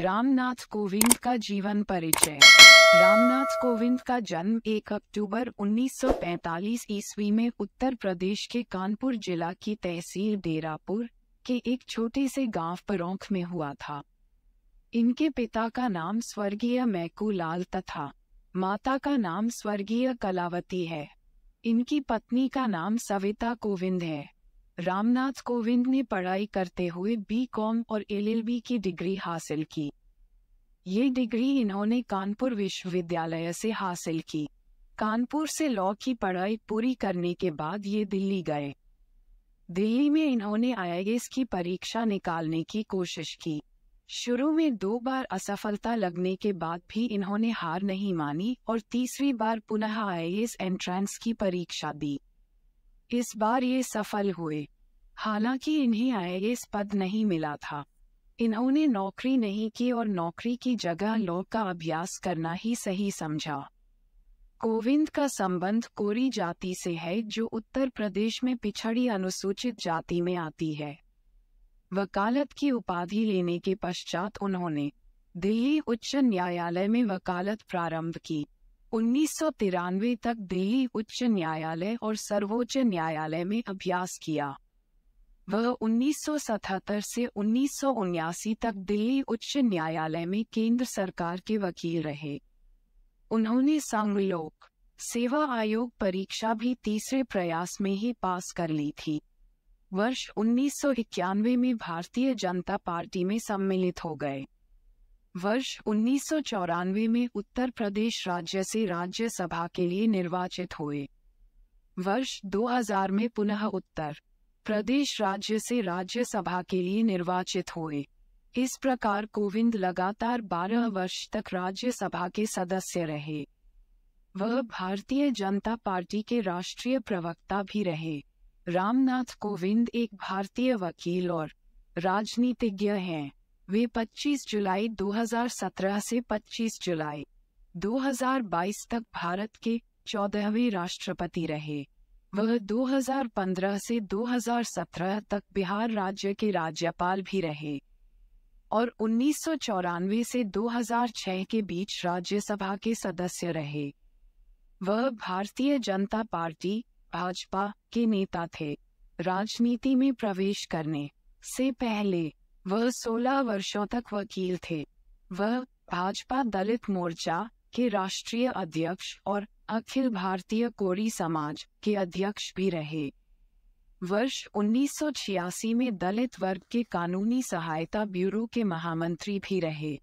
रामनाथ कोविंद का जीवन परिचय रामनाथ कोविंद का जन्म 1 अक्टूबर 1945 ईस्वी में उत्तर प्रदेश के कानपुर जिला की तहसील डेरापुर के एक छोटे से गांव परोंख में हुआ था इनके पिता का नाम स्वर्गीय मैकूलाल तथा माता का नाम स्वर्गीय कलावती है इनकी पत्नी का नाम सविता कोविंद है रामनाथ कोविंद ने पढ़ाई करते हुए बी कॉम और एलएलबी की डिग्री हासिल की ये डिग्री इन्होंने कानपुर विश्वविद्यालय से हासिल की कानपुर से लॉ की पढ़ाई पूरी करने के बाद ये दिल्ली गए दिल्ली में इन्होंने आई की परीक्षा निकालने की कोशिश की शुरू में दो बार असफलता लगने के बाद भी इन्होंने हार नहीं मानी और तीसरी बार पुनः आई एंट्रेंस की परीक्षा दी इस बार ये सफल हुए हालांकि इन्हें आईएएस पद नहीं मिला था इन्होंने नौकरी नहीं की और नौकरी की जगह लॉ का अभ्यास करना ही सही समझा कोविंद का संबंध कोरी जाति से है जो उत्तर प्रदेश में पिछड़ी अनुसूचित जाति में आती है वकालत की उपाधि लेने के पश्चात उन्होंने दिल्ली उच्च न्यायालय में वकालत प्रारंभ की उन्नीस तक दिल्ली उच्च न्यायालय और सर्वोच्च न्यायालय में अभ्यास किया वह 1977 से उन्नीस तक दिल्ली उच्च न्यायालय में केंद्र सरकार के वकील रहे उन्होंने संघ लोक सेवा आयोग परीक्षा भी तीसरे प्रयास में ही पास कर ली थी वर्ष उन्नीस में भारतीय जनता पार्टी में सम्मिलित हो गए वर्ष उन्नीस में उत्तर प्रदेश राज्य से राज्यसभा के लिए निर्वाचित हुए वर्ष 2000 में पुनः उत्तर प्रदेश राज्य से राज्यसभा के लिए निर्वाचित हुए इस प्रकार कोविंद लगातार 12 वर्ष तक राज्यसभा के सदस्य रहे वह भारतीय जनता पार्टी के राष्ट्रीय प्रवक्ता भी रहे रामनाथ कोविंद एक भारतीय वकील और राजनीतिज्ञ हैं वे 25 जुलाई 2017 से 25 जुलाई 2022 तक भारत के चौदहवें राष्ट्रपति रहे वह 2015 से 2017 तक बिहार राज्य के राज्यपाल भी रहे और उन्नीस से 2006 के बीच राज्यसभा के सदस्य रहे वह भारतीय जनता पार्टी भाजपा के नेता थे राजनीति में प्रवेश करने से पहले वह सोलह वर्षों तक वकील थे वह भाजपा दलित मोर्चा के राष्ट्रीय अध्यक्ष और अखिल भारतीय कोरी समाज के अध्यक्ष भी रहे वर्ष 1986 में दलित वर्ग के कानूनी सहायता ब्यूरो के महामंत्री भी रहे